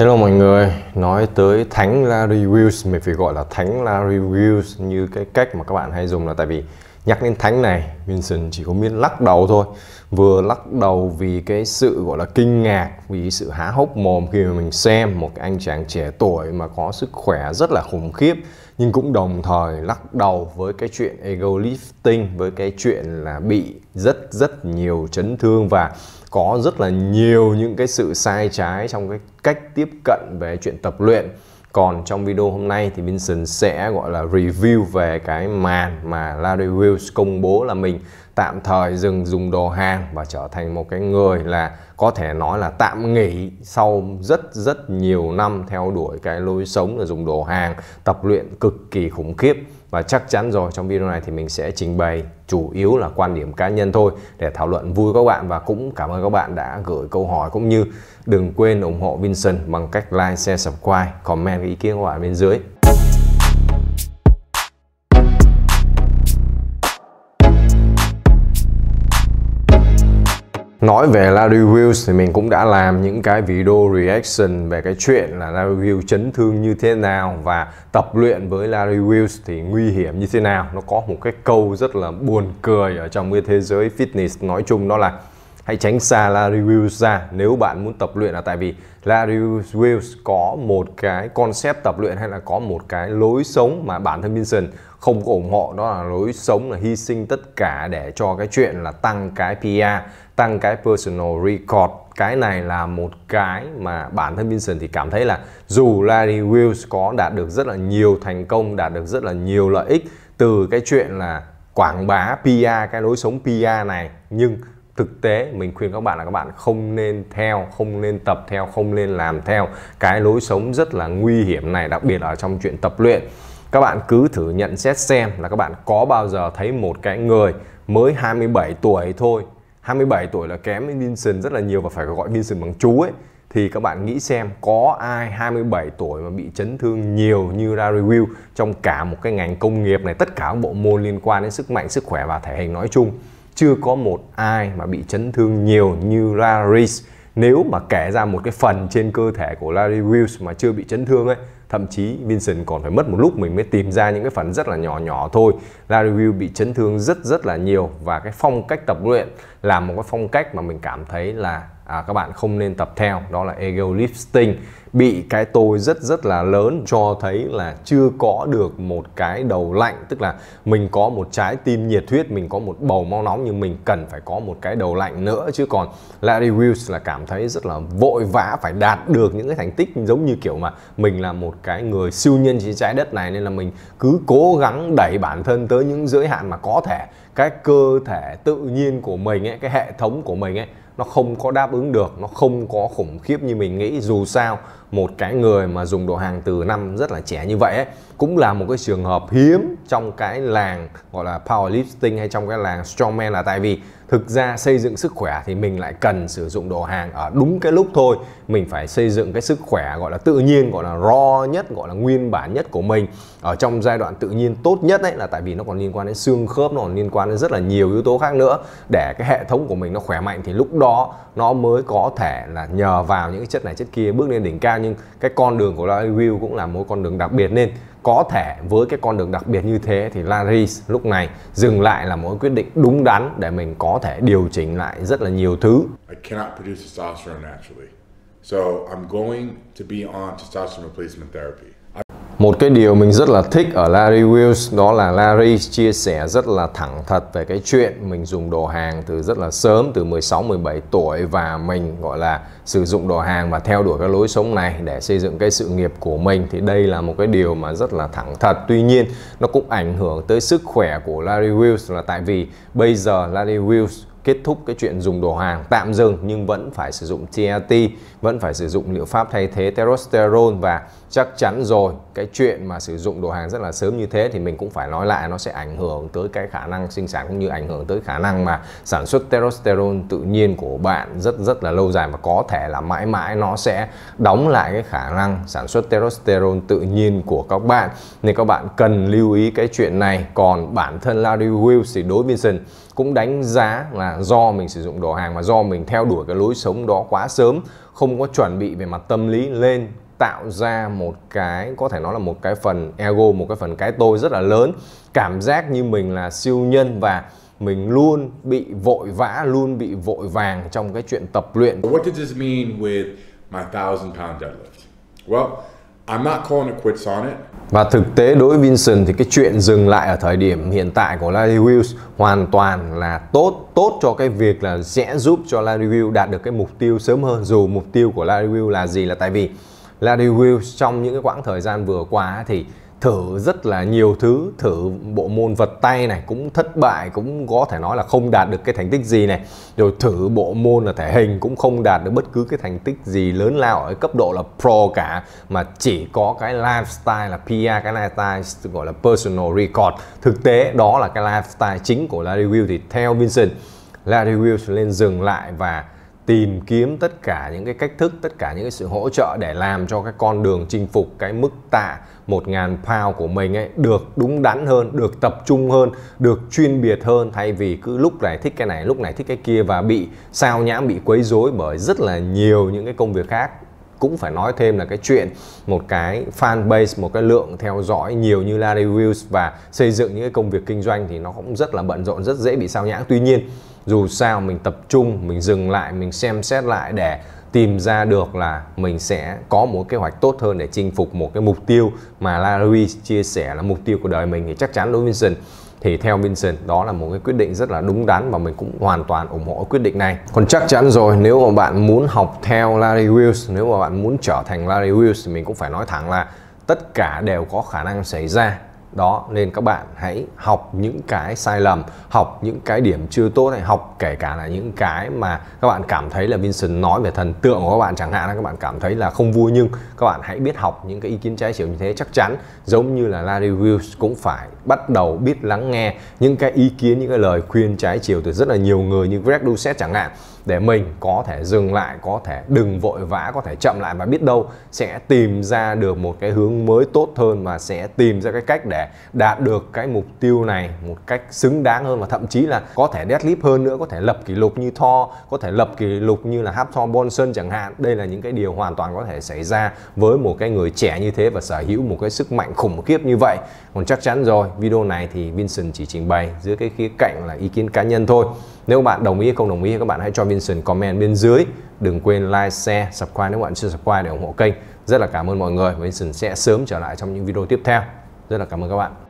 Hello mọi người, nói tới Thánh La Reviews, mình phải gọi là Thánh La Reviews như cái cách mà các bạn hay dùng là tại vì nhắc đến thánh này Vincent chỉ có biết lắc đầu thôi vừa lắc đầu vì cái sự gọi là kinh ngạc vì sự há hốc mồm khi mà mình xem một cái anh chàng trẻ tuổi mà có sức khỏe rất là khủng khiếp nhưng cũng đồng thời lắc đầu với cái chuyện ego lifting với cái chuyện là bị rất rất nhiều chấn thương và có rất là nhiều những cái sự sai trái trong cái cách tiếp cận về chuyện tập luyện còn trong video hôm nay thì Vincent sẽ gọi là review về cái màn mà Larry Wills công bố là mình tạm thời dừng dùng đồ hàng và trở thành một cái người là có thể nói là tạm nghỉ sau rất rất nhiều năm theo đuổi cái lối sống là dùng đồ hàng tập luyện cực kỳ khủng khiếp và chắc chắn rồi trong video này thì mình sẽ trình bày chủ yếu là quan điểm cá nhân thôi để thảo luận vui các bạn và cũng cảm ơn các bạn đã gửi câu hỏi cũng như đừng quên ủng hộ Vincent bằng cách like, share, subscribe, comment ý kiến của bạn bên dưới. nói về Larry Wills thì mình cũng đã làm những cái video reaction về cái chuyện là Larry Wills chấn thương như thế nào và tập luyện với Larry Wills thì nguy hiểm như thế nào nó có một cái câu rất là buồn cười ở trong cái thế giới fitness nói chung đó là hãy tránh xa Larry Wills ra nếu bạn muốn tập luyện là tại vì Larry Wills có một cái concept tập luyện hay là có một cái lối sống mà bản thân Vincent không có ủng hộ đó là lối sống là hy sinh tất cả để cho cái chuyện là tăng cái PR, tăng cái personal record. Cái này là một cái mà bản thân Vincent thì cảm thấy là dù Larry Wills có đạt được rất là nhiều thành công, đạt được rất là nhiều lợi ích từ cái chuyện là quảng bá PR cái lối sống PR này nhưng thực tế mình khuyên các bạn là các bạn không nên theo không nên tập theo không nên làm theo cái lối sống rất là nguy hiểm này đặc biệt là trong chuyện tập luyện các bạn cứ thử nhận xét xem là các bạn có bao giờ thấy một cái người mới 27 tuổi thôi 27 tuổi là kém với Vincent rất là nhiều và phải gọi Vincent bằng chú ấy thì các bạn nghĩ xem có ai 27 tuổi mà bị chấn thương nhiều như ra review trong cả một cái ngành công nghiệp này tất cả các bộ môn liên quan đến sức mạnh sức khỏe và thể hình nói chung chưa có một ai mà bị chấn thương nhiều như Larry nếu mà kể ra một cái phần trên cơ thể của Larry Wills mà chưa bị chấn thương ấy thậm chí Vincent còn phải mất một lúc mình mới tìm ra những cái phần rất là nhỏ nhỏ thôi Larry Wills bị chấn thương rất rất là nhiều và cái phong cách tập luyện là một cái phong cách mà mình cảm thấy là à, các bạn không nên tập theo đó là ego lifting bị cái tôi rất rất là lớn cho thấy là chưa có được một cái đầu lạnh tức là mình có một trái tim nhiệt huyết mình có một bầu máu nóng nhưng mình cần phải có một cái đầu lạnh nữa chứ còn Larry Wills là cảm thấy rất là vội vã phải đạt được những cái thành tích giống như kiểu mà mình là một cái người siêu nhân trên trái đất này nên là mình cứ cố gắng đẩy bản thân tới những giới hạn mà có thể cái cơ thể tự nhiên của mình ấy cái hệ thống của mình ấy nó không có đáp ứng được nó không có khủng khiếp như mình nghĩ dù sao một cái người mà dùng đồ hàng từ năm rất là trẻ như vậy ấy, cũng là một cái trường hợp hiếm trong cái làng gọi là powerlifting hay trong cái làng strongman là tại vì thực ra xây dựng sức khỏe thì mình lại cần sử dụng đồ hàng ở đúng cái lúc thôi mình phải xây dựng cái sức khỏe gọi là tự nhiên gọi là raw nhất gọi là nguyên bản nhất của mình ở trong giai đoạn tự nhiên tốt nhất ấy là tại vì nó còn liên quan đến xương khớp nó còn liên quan đến rất là nhiều yếu tố khác nữa để cái hệ thống của mình nó khỏe mạnh thì lúc đó nó mới có thể là nhờ vào những cái chất này chất kia bước lên đỉnh cao nhưng cái con đường của Larry cũng là một con đường đặc biệt nên có thể với cái con đường đặc biệt như thế thì Larry lúc này dừng lại là một quyết định đúng đắn để mình có thể điều chỉnh lại rất là nhiều thứ. I cannot produce testosterone naturally. So I'm going to be on testosterone replacement therapy một cái điều mình rất là thích ở Larry Wills đó là Larry chia sẻ rất là thẳng thật về cái chuyện mình dùng đồ hàng từ rất là sớm từ 16 17 tuổi và mình gọi là sử dụng đồ hàng và theo đuổi cái lối sống này để xây dựng cái sự nghiệp của mình thì đây là một cái điều mà rất là thẳng thật. Tuy nhiên nó cũng ảnh hưởng tới sức khỏe của Larry Wills là tại vì bây giờ Larry Wills kết thúc cái chuyện dùng đồ hàng tạm dừng nhưng vẫn phải sử dụng TRT, vẫn phải sử dụng liệu pháp thay thế testosterone và chắc chắn rồi cái chuyện mà sử dụng đồ hàng rất là sớm như thế thì mình cũng phải nói lại nó sẽ ảnh hưởng tới cái khả năng sinh sản cũng như ảnh hưởng tới khả năng mà sản xuất testosterone tự nhiên của bạn rất rất là lâu dài và có thể là mãi mãi nó sẽ đóng lại cái khả năng sản xuất testosterone tự nhiên của các bạn nên các bạn cần lưu ý cái chuyện này còn bản thân Larry Wills thì đối Vincent cũng đánh giá là do mình sử dụng đồ hàng và do mình theo đuổi cái lối sống đó quá sớm không có chuẩn bị về mặt tâm lý lên tạo ra một cái có thể nói là một cái phần ego một cái phần cái tôi rất là lớn cảm giác như mình là siêu nhân và mình luôn bị vội vã luôn bị vội vàng trong cái chuyện tập luyện What does this mean with my thousand pound deadlift? Well, I'm not calling it quits on it. Và thực tế đối với Vincent thì cái chuyện dừng lại ở thời điểm hiện tại của Larry Wills hoàn toàn là tốt tốt cho cái việc là sẽ giúp cho Larry Wills đạt được cái mục tiêu sớm hơn dù mục tiêu của Larry Wills là gì là tại vì Larry Wills trong những cái quãng thời gian vừa qua thì thử rất là nhiều thứ thử bộ môn vật tay này cũng thất bại cũng có thể nói là không đạt được cái thành tích gì này rồi thử bộ môn là thể hình cũng không đạt được bất cứ cái thành tích gì lớn lao ở cấp độ là pro cả mà chỉ có cái lifestyle là PR cái lifestyle gọi là personal record thực tế đó là cái lifestyle chính của Larry Will thì theo Vincent Larry Will lên dừng lại và tìm kiếm tất cả những cái cách thức tất cả những cái sự hỗ trợ để làm cho cái con đường chinh phục cái mức tạ 1.000 pound của mình ấy được đúng đắn hơn được tập trung hơn được chuyên biệt hơn thay vì cứ lúc này thích cái này lúc này thích cái kia và bị sao nhãng bị quấy rối bởi rất là nhiều những cái công việc khác cũng phải nói thêm là cái chuyện một cái fan base một cái lượng theo dõi nhiều như Larry Wills và xây dựng những cái công việc kinh doanh thì nó cũng rất là bận rộn rất dễ bị sao nhãng tuy nhiên dù sao mình tập trung mình dừng lại mình xem xét lại để tìm ra được là mình sẽ có một kế hoạch tốt hơn để chinh phục một cái mục tiêu mà Larry chia sẻ là mục tiêu của đời mình thì chắc chắn đối với Vincent thì theo Vincent đó là một cái quyết định rất là đúng đắn và mình cũng hoàn toàn ủng hộ quyết định này còn chắc chắn rồi nếu mà bạn muốn học theo Larry Wills nếu mà bạn muốn trở thành Larry Wills thì mình cũng phải nói thẳng là tất cả đều có khả năng xảy ra đó nên các bạn hãy học những cái sai lầm học những cái điểm chưa tốt này học kể cả là những cái mà các bạn cảm thấy là Vincent nói về thần tượng của các bạn chẳng hạn là các bạn cảm thấy là không vui nhưng các bạn hãy biết học những cái ý kiến trái chiều như thế chắc chắn giống như là Larry Wills cũng phải bắt đầu biết lắng nghe những cái ý kiến những cái lời khuyên trái chiều từ rất là nhiều người như Greg Doucette chẳng hạn để mình có thể dừng lại có thể đừng vội vã có thể chậm lại và biết đâu sẽ tìm ra được một cái hướng mới tốt hơn và sẽ tìm ra cái cách để đạt được cái mục tiêu này một cách xứng đáng hơn và thậm chí là có thể deadlift hơn nữa có thể lập kỷ lục như Thor có thể lập kỷ lục như là Hapthor Bonson chẳng hạn đây là những cái điều hoàn toàn có thể xảy ra với một cái người trẻ như thế và sở hữu một cái sức mạnh khủng khiếp như vậy còn chắc chắn rồi video này thì Vincent chỉ trình bày dưới cái khía cạnh là ý kiến cá nhân thôi nếu bạn đồng ý hay không đồng ý các bạn hãy cho Vincent comment bên dưới. Đừng quên like, share, subscribe nếu bạn chưa subscribe để ủng hộ kênh. Rất là cảm ơn mọi người. Vincent sẽ sớm trở lại trong những video tiếp theo. Rất là cảm ơn các bạn.